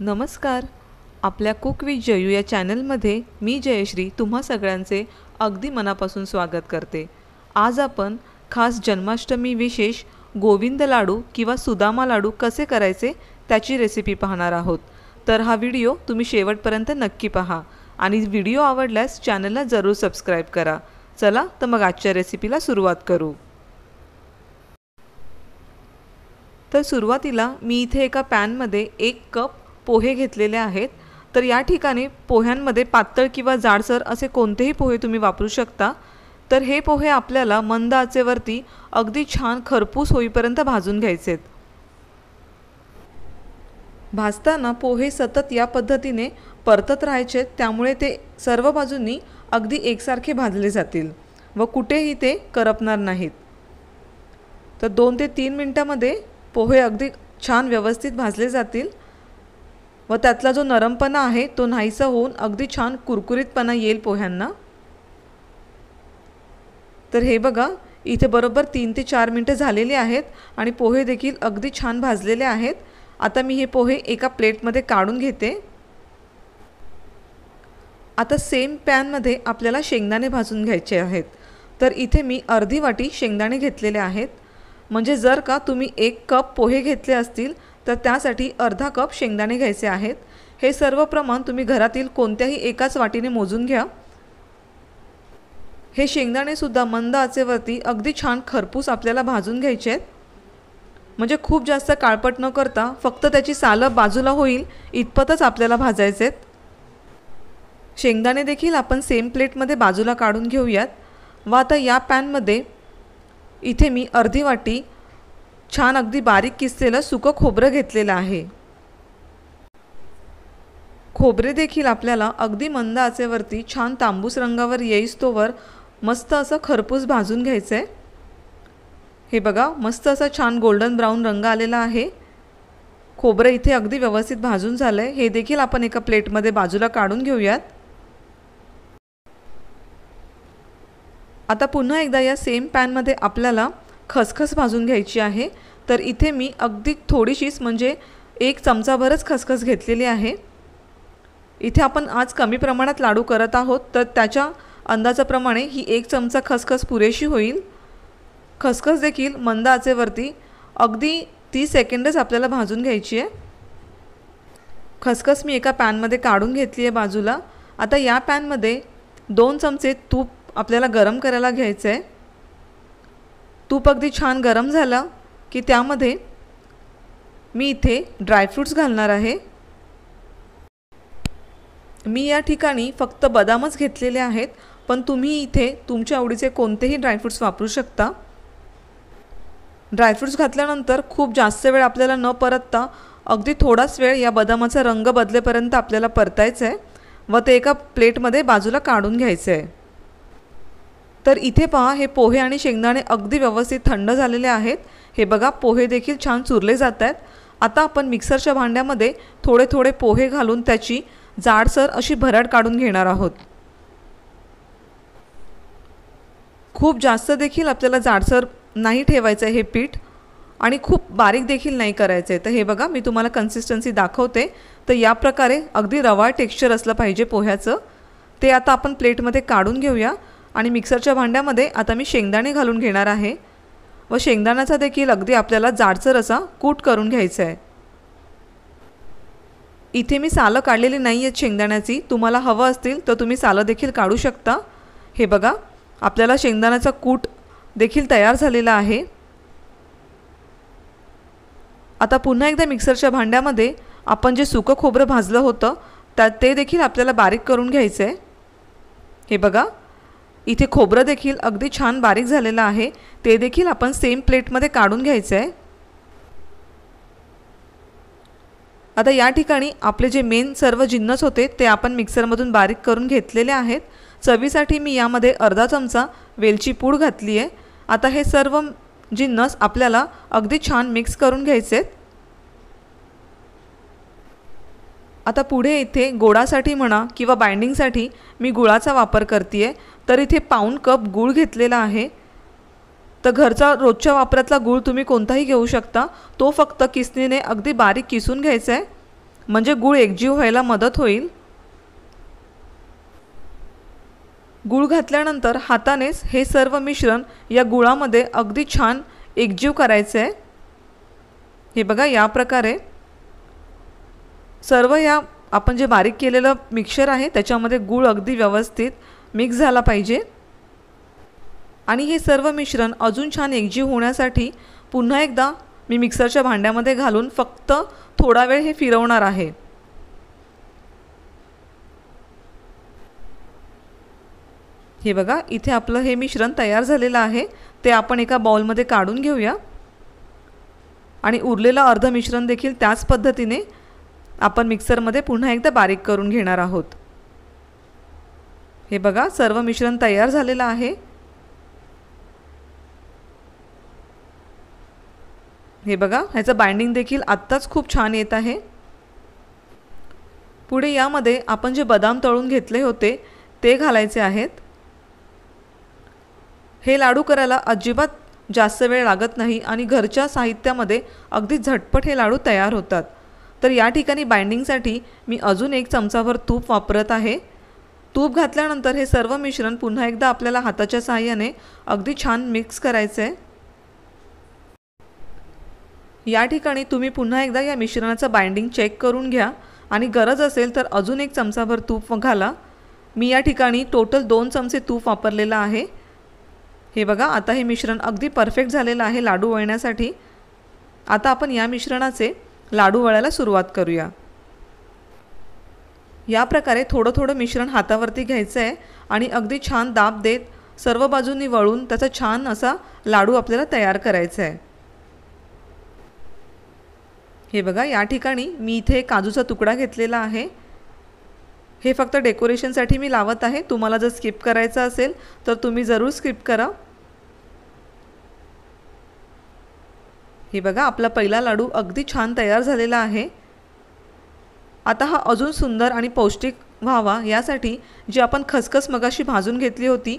नमस्कार आपल्या cook with Jayu या चॅनलमध्ये मी जयश्री तुम्हा सगळ्यांचे अगदी मनापासून स्वागत करते आज आपण खास जन्माष्टमी विशेष गोविंद लाडू किंवा सुदामा लाडू कसे करायचे त्याची रेसिपी पाहणार आहोत तर हा व्हिडिओ तुम्ही शेवटपर्यंत नक्की पहा आणि व्हिडिओ आवडल्यास चॅनलला जरूर सबस्क्राईब करा चला तर मग आजच्या रेसिपीला सुरुवात करू तर सुरुवातीला मी इथे एका पॅनमध्ये एक कप पोहे घेतलेले आहेत तर या ठिकाणी पोह्यांमध्ये पातळ किंवा जाडसर असे कोणतेही पोहे तुम्ही वापरू शकता तर हे पोहे आपल्याला मंद आचेवरती अगदी छान खरपूस होईपर्यंत भाजून घ्यायचे आहेत भाजताना पोहे सतत या पद्धतीने परतत राहायचे त्यामुळे ते सर्व बाजूंनी अगदी एकसारखे भाजले जातील व कुठेही ते करपणार नाहीत तर दोन ते तीन मिनटामध्ये पोहे अगदी छान व्यवस्थित भाजले जातील व त्यातला जो नरमपणा आहे तो नाहीसा होऊन अगदी छान कुरकुरीतपणा येईल पोह्यांना तर हे बघा इथे बरोबर तीन ते चार मिनटं झालेली आहेत आणि पोहे देखील अगदी छान भाजलेले आहेत आता मी हे पोहे एका प्लेटमध्ये काढून घेते आता सेम पॅनमध्ये आपल्याला शेंगदाणे भाजून घ्यायचे आहेत तर इथे मी अर्धी वाटी शेंगदाणे घेतलेले आहेत म्हणजे जर का तुम्ही एक कप पोहे घेतले असतील तर त्यासाठी अर्धा कप शेंगदाणे घ्यायचे आहेत हे सर्व प्रमाण तुम्ही घरातील कोणत्याही एकाच वाटीने मोजून घ्या हे शेंगदाणेसुद्धा मंद आचेवरती अगदी छान खरपूस आपल्याला भाजून घ्यायचे आहेत म्हणजे खूप जास्त काळपट न करता फक्त त्याची सालं बाजूला होईल इतपतच आपल्याला भाजायचे आहेत शेंगदाणे देखील आपण सेम प्लेटमध्ये बाजूला काढून घेऊयात व आता या पॅनमध्ये इथे मी अर्धी वाटी छान अगदी बारीक किसलेलं सुकं खोबरं घेतलेलं आहे खोबरे देखील आपल्याला अगदी मंद आचेवरती छान तांबूस रंगावर येईस तोवर मस्त असं खरपूस भाजून घ्यायचं आहे हे बघा मस्त असं छान गोल्डन ब्राऊन रंग आलेला आहे खोबरं इथे अगदी व्यवस्थित भाजून झालं आहे हे देखील आपण एका प्लेटमध्ये बाजूला काढून घेऊयात आता पुन्हा एकदा या सेम पॅनमध्ये आपल्याला खसखस भाजून घ्यायची आहे तर इथे मी अगदी थोडीशीच म्हणजे एक चमचाभरच खसखस घेतलेली आहे इथे आपण आज कमी प्रमाणात लाडू करत आहोत तर त्याच्या अंदाजाप्रमाणे ही एक चमचा खसखस पुरेशी होईल खसखस देखील मंद आचेवरती अगदी तीस सेकंडच आपल्याला भाजून घ्यायची आहे खसखस मी एका पॅनमध्ये काढून घेतली आहे बाजूला आता या पॅनमध्ये दोन चमचे तूप आपल्याला गरम करायला घ्यायचं आहे तूप अगदी छान गरम झालं की त्यामध्ये मी इथे ड्रायफ्रूट्स घालणार आहे मी या ठिकाणी फक्त बदामच घेतलेले आहेत पण तुम्ही इथे तुमच्या आवडीचे कोणतेही ड्रायफ्रूट्स वापरू शकता ड्रायफ्रूट्स घातल्यानंतर खूप जास्त वेळ आपल्याला न परतता अगदी थोडाच वेळ या बदामाचा रंग बदलेपर्यंत आपल्याला परतायचं आहे व ते एका प्लेटमध्ये बाजूला काढून घ्यायचं आहे तर इथे पहा हे पोहे आणि शेंगदाणे अगदी व्यवस्थित थंड झालेले आहेत हे बघा पोहे देखील छान चुरले जात आहेत आता आपण मिक्सरच्या भांड्यामध्ये थोडे थोडे पोहे घालून त्याची जाडसर अशी भराट काढून घेणार आहोत खूप जास्त देखील आपल्याला जाडसर नाही ठेवायचं आहे हे पीठ आणि खूप बारीक देखील नाही करायचं आहे तर हे बघा मी तुम्हाला कन्सिस्टन्सी दाखवते तर या प्रकारे अगदी रवा टेक्स्चर असलं पाहिजे पोह्याचं ते आता आपण प्लेटमध्ये काढून घेऊया आणि मिक्सरच्या भांड्यामध्ये आता मी शेंगदाणे घालून घेणार आहे व शेंगदाण्याचा देखील अगदी आपल्याला जाडसर असा कूट करून घ्यायचा आहे इथे मी सालं काढलेली नाही आहेत शेंगदाण्याची तुम्हाला हवं असतील तर तुम्ही सालं देखील काढू शकता हे बघा आपल्याला शेंगदाण्याचा कूट देखील तयार झालेला आहे आता पुन्हा एकदा मिक्सरच्या भांड्यामध्ये आपण जे सुकं खोबरं भाजलं होतं त्या ते देखील आपल्याला बारीक करून घ्यायचं आहे हे बघा इथे खोबरं देखील अगदी छान बारीक झालेलं आहे ते देखील आपण सेम प्लेटमध्ये काढून घ्यायचं आहे आता या ठिकाणी आपले जे मेन सर्व जिन्नस होते ते आपण मिक्सरमधून बारीक करून घेतलेले आहेत चवीसाठी मी यामध्ये अर्धा चमचा वेलची पूड घातली आहे आता हे सर्व जिन्नस आपल्याला अगदी छान मिक्स करून घ्यायचे आहेत आता पुढे इथे गोडासाठी म्हणा किंवा बाइंडिंगसाठी मी गुळाचा वापर करते आहे तर इथे पाऊण कप गूळ घेतलेला आहे तर घरचा रोजच्या वापरातला गूळ तुम्ही कोणताही घेऊ शकता तो फक्त किसणीने अगदी बारीक किसून घ्यायचा आहे म्हणजे गूळ एकजीव व्हायला मदत होईल गूळ घातल्यानंतर हातानेच हे सर्व मिश्रण या गुळामध्ये अगदी छान एकजीव करायचं आहे हे बघा या प्रकारे सर्व या आपण जे बारीक केलेलं मिक्सर आहे त्याच्यामध्ये गूळ अगदी व्यवस्थित मिक्स झाला पाहिजे आणि हे सर्व मिश्रण अजून छान एकजीव होण्यासाठी पुन्हा एकदा मी मिक्सरच्या भांड्यामध्ये घालून फक्त थोडा वेळ हे फिरवणार आहे हे बघा इथे आपलं हे मिश्रण तयार झालेलं आहे ते आपण एका बाउलमध्ये काढून घेऊया आणि उरलेलं अर्ध मिश्रण देखील त्याच पद्धतीने आपण मिक्सरमध्ये पुन्हा एकदा बारीक करून घेणार आहोत हे बघा सर्व मिश्रण तयार झालेलं आहे हे बघा ह्याचं बाइंडिंग देखील आत्ताच खूप छान येत आहे पुढे यामध्ये आपण जे बदाम तळून घेतले होते ते घालायचे आहेत हे लाडू करायला अजिबात जास्त वेळ लागत नाही आणि घरच्या साहित्यामध्ये अगदी झटपट हे लाडू तयार होतात तर या ठिकाणी बाइंडिंगसाठी मी अजून एक चमचाभर तूप वापरत आहे तूप घातल्यानंतर हे सर्व मिश्रण पुन्हा एकदा आपल्याला हाताच्या सहाय्याने अगदी छान मिक्स करायचं आहे या ठिकाणी तुम्ही पुन्हा एकदा या मिश्रणाचं बाइंडिंग चेक करून घ्या आणि गरज असेल तर अजून एक चमचाभर तूप घाला मी या ठिकाणी टोटल दोन चमचे तूप वापरलेलं आहे हे बघा आता हे मिश्रण अगदी परफेक्ट झालेलं आहे लाडू वळण्यासाठी आता आपण या मिश्रणाचे लाडू वळायला सुरुवात करूया या प्रकारे थोडं थोडं मिश्रण हातावरती घ्यायचं आहे आणि अगदी छान दाब देत सर्व बाजूंनी वळून त्याचा छान असा लाडू आपल्याला तयार करायचा आहे हे बघा या ठिकाणी मी इथे काजूचा तुकडा घेतलेला आहे हे फक्त डेकोरेशनसाठी मी लावत आहे तुम्हाला जर स्किप करायचं असेल तर तुम्ही जरूर स्किप करा हे बघा आपला पहिला लाडू अगदी छान तयार झालेला आहे आता हा अजून सुंदर आणि पौष्टिक व्हावा यासाठी जी आपण खसखस मगाशी भाजून घेतली होती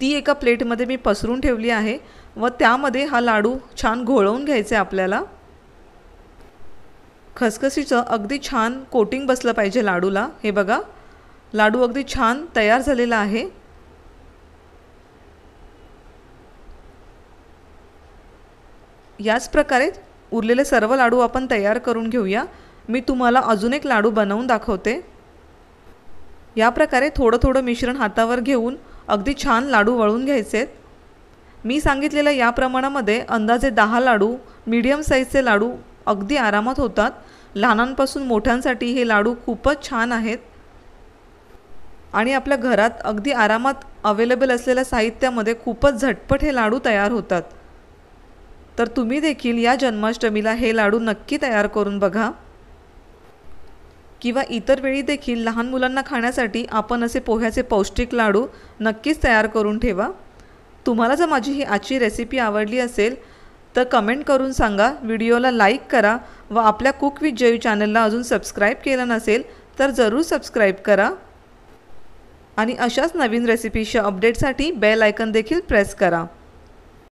ती एका प्लेटमध्ये मी पसरून ठेवली आहे व त्यामध्ये हा लाडू छान घोळवून घ्यायचा आहे आपल्याला खसखसीचं अगदी छान कोटिंग बसलं पाहिजे लाडूला हे बघा लाडू अगदी छान तयार झालेला आहे याच प्रकारे उरलेले सर्व लाडू आपण तयार करून घेऊया मी तुम्हाला अजून एक लाडू बनवून दाखवते या प्रकारे थोडं थोडं मिश्रण हातावर घेऊन अगदी छान लाडू वळून घ्यायचे मी सांगितलेल्या या प्रमाणामध्ये अंदाजे दहा लाडू मीडियम साईजचे लाडू अगदी आरामात होतात लहानांपासून मोठ्यांसाठी हे लाडू खूपच छान आहेत आणि आपल्या घरात अगदी आरामात अवेलेबल असलेल्या साहित्यामध्ये खूपच झटपट हे लाडू तयार होतात तर तुम्ही देखील या जन्माष्टमीला हे लाडू नक्की तयार करून बघा किंवा इतर वेळी देखील लहान मुलांना खाण्यासाठी आपण असे पोह्याचे पौष्टिक लाडू नक्कीच तयार करून ठेवा तुम्हाला जर माझी ही आजची रेसिपी आवडली असेल तर कमेंट करून सांगा व्हिडिओला लाईक करा व आपल्या कुक विथ जयू चॅनलला अजून सबस्क्राईब केलं नसेल तर जरूर सबस्क्राईब करा आणि अशाच नवीन रेसिपीच्या अपडेटसाठी बेल आयकन देखील प्रेस करा